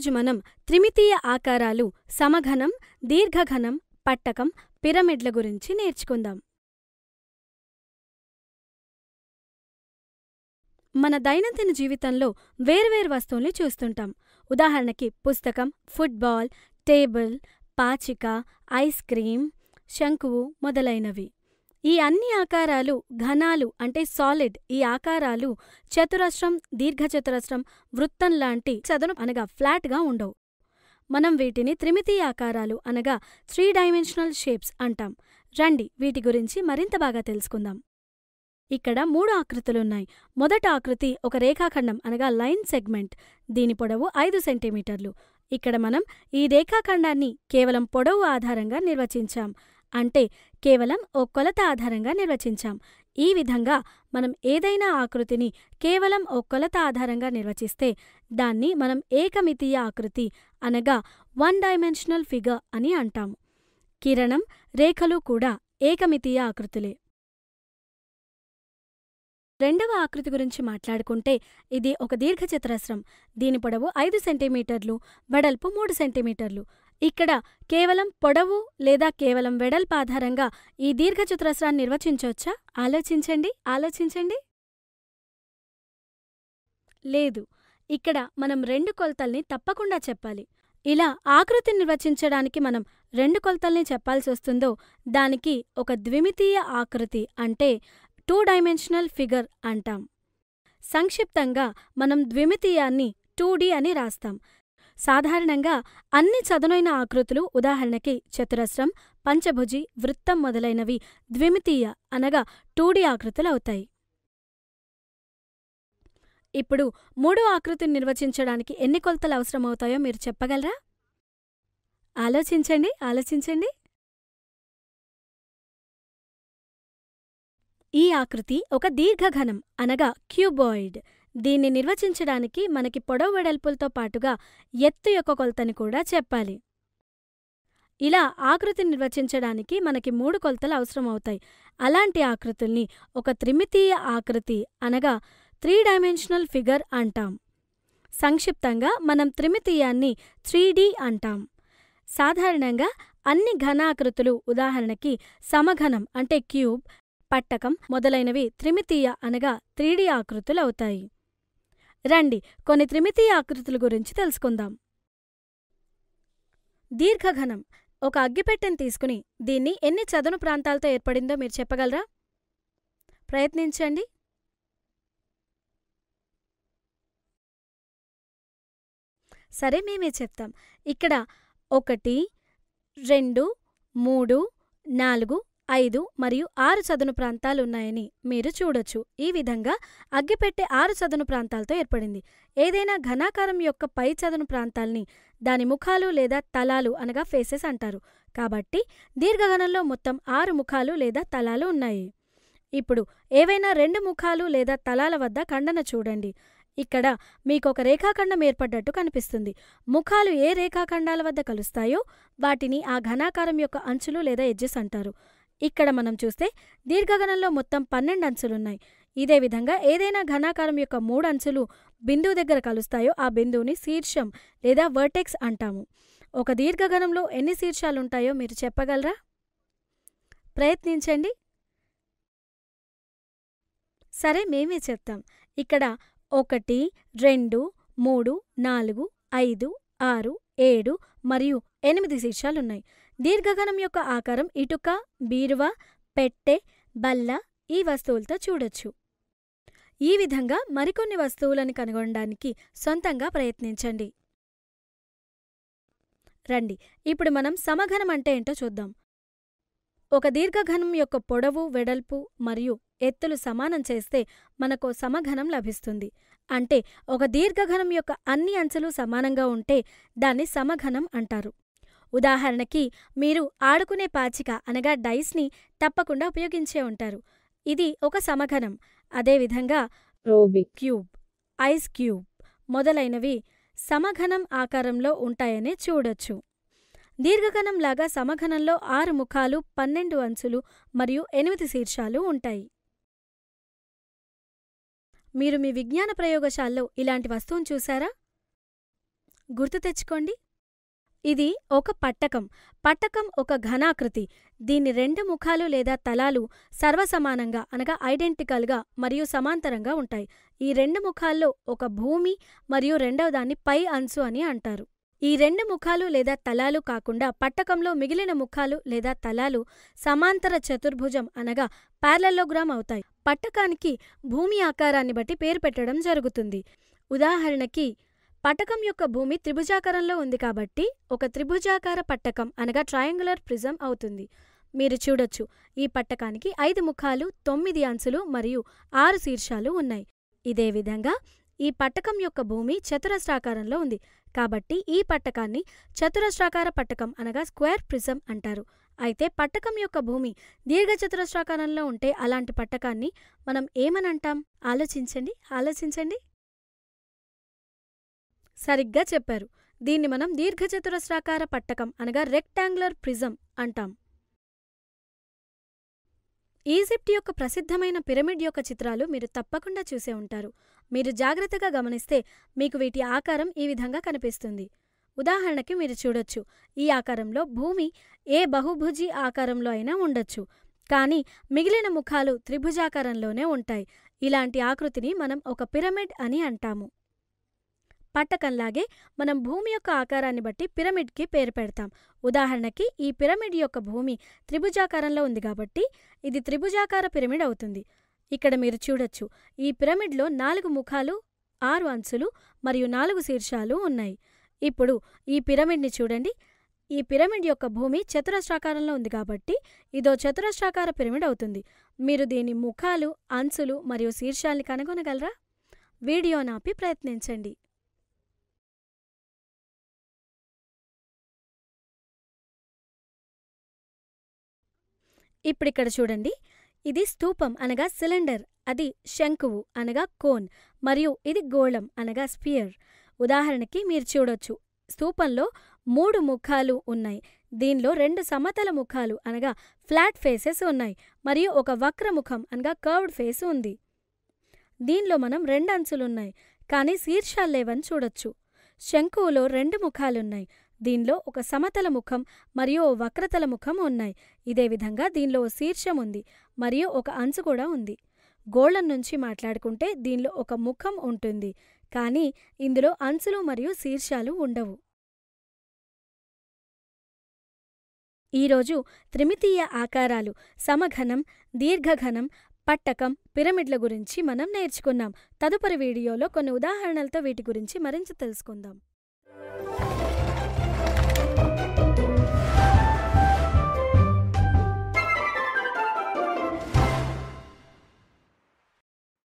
ఈరోజు మనం త్రిమితీయ ఆకారాలు సమఘనం దీర్ఘఘనం పట్టకం పిరమిడ్ల గురించి నేర్చుకుందాం మన దైనందిన జీవితంలో వేర్వేరు వస్తువుల్ని చూస్తుంటాం ఉదాహరణకి పుస్తకం ఫుట్బాల్ టేబుల్ పాచిక ఐస్ క్రీం శంకువు మొదలైనవి ఈ అన్ని ఆకారాలు ఘనాలు అంటే సాలిడ్ ఈ ఆకారాలు చతురస్రం దీర్ఘచతురస్రం వృత్తం లాంటి చదును అనగా ఫ్లాట్గా ఉండవు మనం వీటిని త్రిమితీయ ఆకారాలు అనగా త్రీ డైమెన్షనల్ షేప్స్ అంటాం రండి వీటి గురించి మరింత బాగా తెలుసుకుందాం ఇక్కడ మూడు ఆకృతులున్నాయి మొదట ఆకృతి ఒక రేఖాఖండం అనగా లైన్ సెగ్మెంట్ దీని పొడవు ఐదు సెంటీమీటర్లు ఇక్కడ మనం ఈ రేఖాఖండాన్ని కేవలం పొడవు ఆధారంగా నిర్వచించాం అంటే కేవలం ఓ కొలత ఆధారంగా నిర్వచించాం ఈ విధంగా మనం ఏదైనా ఆకృతిని కేవలం ఓ కొలత ఆధారంగా నిర్వచిస్తే దాన్ని మనం ఏకమితీయ ఆకృతి అనగా వన్ డైమెన్షనల్ ఫిగర్ అని అంటాము కిరణం రేఖలు కూడా ఏకమితీయ ఆకృతులే రెండవ ఆకృతి గురించి మాట్లాడుకుంటే ఇది ఒక దీర్ఘచతురస్రం దీని పొడవు ఐదు సెంటీమీటర్లు వెడల్పు మూడు సెంటీమీటర్లు ఇక్కడ కేవలం పొడవు లేదా కేవలం వెడల్పు ఆధారంగా ఈ దీర్ఘచతురస్రాన్ని నిర్వచించవచ్చా ఆలోచించండి ఆలోచించండి లేదు ఇక్కడ మనం రెండు కొలతల్ని తప్పకుండా చెప్పాలి ఇలా ఆకృతిని నిర్వచించడానికి మనం రెండు కొలతల్ని చెప్పాల్సి వస్తుందో దానికి ఒక ద్విమితీయ ఆకృతి అంటే టూ డైమెన్షనల్ ఫిగర్ అంటాం సంక్షిప్తంగా మనం ద్విమితీయాన్ని టూ అని రాస్తాం సాధారణంగా అన్ని చదునైన ఆకృతులు ఉదాహరణకి చతురస్రం పంచభుజి వృత్తం మొదలైనవి ద్విమితీయ అనగా టూడి ఆకృతులవుతాయి ఇప్పుడు మూడో ఆకృతిని నిర్వచించడానికి ఎన్ని కొలతలు అవసరమవుతాయో మీరు చెప్పగలరా ఆలోచించండి ఆలోచించండి ఈ ఆకృతి ఒక దీర్ఘఘనం అనగా క్యూబాయిడ్ దీన్ని నిర్వచించడానికి మనకి పొడవు వెడల్పులతో పాటుగా ఎత్తు యొక్క కొలతని కూడా చెప్పాలి ఇలా ఆకృతిని నిర్వచించడానికి మనకి మూడు కొలతలు అవసరమవుతాయి అలాంటి ఆకృతుల్ని ఒక త్రిమితీయ ఆకృతి అనగా త్రీ డైమెన్షనల్ ఫిగర్ అంటాం సంక్షిప్తంగా మనం త్రిమితీయాన్ని త్రీ అంటాం సాధారణంగా అన్ని ఘనాకృతులు ఉదాహరణకి సమఘనం అంటే క్యూబ్ పట్టకం మొదలైనవి త్రిమితీయ అనగా త్రీడీ ఆకృతులు అవుతాయి రండి కొన్ని త్రిమితీయ ఆకృతుల గురించి తెలుసుకుందాం దీర్ఘఘనం ఒక అగ్గిపెట్టెను తీసుకుని దీన్ని ఎన్ని చదును ప్రాంతాలతో ఏర్పడిందో మీరు చెప్పగలరా ప్రయత్నించండి సరే మేమే చెప్తాం ఇక్కడ ఒకటి రెండు మూడు నాలుగు ఐదు మరియు ఆరు చదును ప్రాంతాలు ఉన్నాయని మీరు చూడొచ్చు ఈ విధంగా అగ్గిపెట్టె ఆరు చదును ప్రాంతాలతో ఏర్పడింది ఏదైనా ఘనాకారం యొక్క పై చదును ప్రాంతాల్ని దాని ముఖాలు లేదా తలాలు అనగా ఫేసెస్ అంటారు కాబట్టి దీర్ఘఘనంలో మొత్తం ఆరు ముఖాలు లేదా తలాలు ఉన్నాయి ఇప్పుడు ఏవైనా రెండు ముఖాలు లేదా తలాల వద్ద ఖండన చూడండి ఇక్కడ మీకు ఒక రేఖాఖండం ఏర్పడ్డట్టు కనిపిస్తుంది ముఖాలు ఏ రేఖాఖండాల వద్ద కలుస్తాయో వాటిని ఆ ఘనాకారం యొక్క అంచులు లేదా ఎడ్జెస్ అంటారు ఇక్కడ మనం చూస్తే దీర్ఘగణంలో మొత్తం పన్నెండు అంచులున్నాయి ఇదే విధంగా ఏదైనా ఘనాకారం యొక్క మూడు అంచులు బిందువు దగ్గర కలుస్తాయో ఆ బిందువుని శీర్షం లేదా వర్టెక్స్ అంటాము ఒక దీర్ఘగణంలో ఎన్ని శీర్షాలు ఉంటాయో మీరు చెప్పగలరా ప్రయత్నించండి సరే మేమే చెప్తాం ఇక్కడ ఒకటి రెండు మూడు నాలుగు ఐదు ఆరు ఏడు మరియు ఎనిమిది శీర్షాలున్నాయి దీర్ఘఘనం యొక్క ఆకారం ఇటుక బీరువ పెట్టె బల్ల ఈ వస్తువులతో చూడొచ్చు ఈ విధంగా మరికొన్ని వస్తువులను కనుగొనడానికి సొంతంగా ప్రయత్నించండి రండి ఇప్పుడు మనం సమఘనం అంటే ఏంటో చూద్దాం ఒక దీర్ఘఘనం యొక్క పొడవు వెడల్పు మరియు ఎత్తులు సమానం చేస్తే మనకు సమఘనం లభిస్తుంది అంటే ఒక దీర్ఘఘనం యొక్క అన్ని అంచెలు సమానంగా ఉంటే దాన్ని సమఘనం అంటారు ఉదాహరణకి మీరు ఆడుకునే పాచిక అనగా డైస్ని తప్పకుండా ఉపయోగించే ఉంటారు ఇది ఒక సమఘనం అదేవిధంగా రోబి క్యూబ్ ఐస్ క్యూబ్ మొదలైనవి సమఘనం ఆకారంలో ఉంటాయనే చూడొచ్చు దీర్ఘఘనంలాగా లాగా సమఘనంలో ఆరు ముఖాలు పన్నెండు అంచులు మరియు ఎనిమిది శీర్షాలు ఉంటాయి మీరు మీ విజ్ఞాన ప్రయోగశాలలో ఇలాంటి వస్తువును చూసారా గుర్తు తెచ్చుకోండి ఇది ఒక పట్టకం పట్టకం ఒక ఘనాకృతి దీని రెండు ముఖాలు లేదా తలాలు సర్వసమానంగా అనగా ఐడెంటికల్గా మరియు సమాంతరంగా ఉంటాయి ఈ రెండు ముఖాల్లో ఒక భూమి మరియు రెండవ దాన్ని పై అంచు అని అంటారు ఈ రెండు ముఖాలు లేదా తలాలు కాకుండా పట్టకంలో మిగిలిన ముఖాలు లేదా తలాలు సమాంతర చతుర్భుజం అనగా పార్లలోగ్రామ్ అవుతాయి పట్టకానికి భూమి ఆకారాన్ని బట్టి పేరు పెట్టడం జరుగుతుంది ఉదాహరణకి పట్టకం యొక్క భూమి త్రిభుజాకారంలో ఉంది కాబట్టి ఒక త్రిభుజాకార పట్టకం అనగా ట్రయాంగులర్ ప్రిజం అవుతుంది మీరు చూడొచ్చు ఈ పట్టకానికి ఐదు ముఖాలు తొమ్మిది అంచులు మరియు ఆరు శీర్షాలు ఉన్నాయి ఇదే విధంగా ఈ పట్టకం యొక్క భూమి చతురస్రాకారంలో ఉంది కాబట్టి ఈ పట్టకాన్ని చతురస్రాకార పట్టకం అనగా స్క్వేర్ ప్రిజం అంటారు అయితే పట్టకం యొక్క భూమి దీర్ఘచతురస్రాకారంలో ఉంటే అలాంటి పట్టకాన్ని మనం ఏమనంటాం ఆలోచించండి ఆలోచించండి సరిగ్గా చెప్పారు దీన్ని మనం దీర్ఘచతురస్రాకార పట్టకం అనగా రెక్టాంగులర్ ప్రిజం అంటాం ఈజిప్ట్ యొక్క ప్రసిద్ధమైన పిరమిడ్ యొక్క చిత్రాలు మీరు తప్పకుండా చూసే ఉంటారు మీరు జాగ్రత్తగా గమనిస్తే మీకు వీటి ఆకారం ఈ విధంగా కనిపిస్తుంది ఉదాహరణకి మీరు చూడొచ్చు ఈ ఆకారంలో భూమి ఏ బహుభుజి ఆకారంలో అయినా ఉండొచ్చు కానీ మిగిలిన ముఖాలు త్రిభుజాకారంలోనే ఉంటాయి ఇలాంటి ఆకృతిని మనం ఒక పిరమిడ్ అని అంటాము పట్టకంలాగే మనం భూమి యొక్క ఆకారాన్ని బట్టి పిరమిడ్కి పేరు పెడతాం ఉదాహరణకి ఈ పిరమిడ్ యొక్క భూమి త్రిభుజాకారంలో ఉంది కాబట్టి ఇది త్రిభుజాకార పిరమిడ్ అవుతుంది ఇక్కడ మీరు చూడొచ్చు ఈ పిరమిడ్లో నాలుగు ముఖాలు ఆరు అంచులు మరియు నాలుగు శీర్షాలు ఉన్నాయి ఇప్పుడు ఈ పిరమిడ్ని చూడండి ఈ పిరమిడ్ యొక్క భూమి చతురస్రాకారంలో ఉంది కాబట్టి ఇదో చతురస్రాకార పిరమిడ్ అవుతుంది మీరు దీని ముఖాలు అంచులు మరియు శీర్షాల్ని కనుగొనగలరా వీడియో నాపి ప్రయత్నించండి ఇప్పుడిక్కడ చూడండి ఇది స్థూపం అనగా సిలిండర్ అది శంకువు అనగా కోన్ మరియు ఇది గోళం అనగా స్పియర్ ఉదాహరణకి మీరు చూడొచ్చు స్థూపంలో మూడు ముఖాలు ఉన్నాయి దీనిలో రెండు సమతల ముఖాలు అనగా ఫ్లాట్ ఫేసెస్ ఉన్నాయి మరియు ఒక వక్రముఖం అనగా కర్వ్డ్ ఫేస్ ఉంది దీనిలో మనం రెండు అంచులున్నాయి కానీ శీర్షాలు లేవని చూడొచ్చు శంకువులో రెండు ముఖాలున్నాయి దీనిలో ఒక సమతల ముఖం మరియు ఓ వక్రతల ముఖం ఉన్నాయి ఇదే విధంగా దీనిలో ఓ శీర్షం ఉంది మరియు ఒక అంచు కూడా ఉంది గోళం నుంచి మాట్లాడుకుంటే దీనిలో ఒక ముఖం ఉంటుంది కానీ ఇందులో అంచులు మరియు శీర్షాలు ఉండవు ఈరోజు త్రిమితీయ ఆకారాలు సమఘనం దీర్ఘఘనం పట్టకం పిరమిడ్ల గురించి మనం నేర్చుకున్నాం తదుపరి వీడియోలో కొన్ని ఉదాహరణలతో వీటి గురించి మరింత తెలుసుకుందాం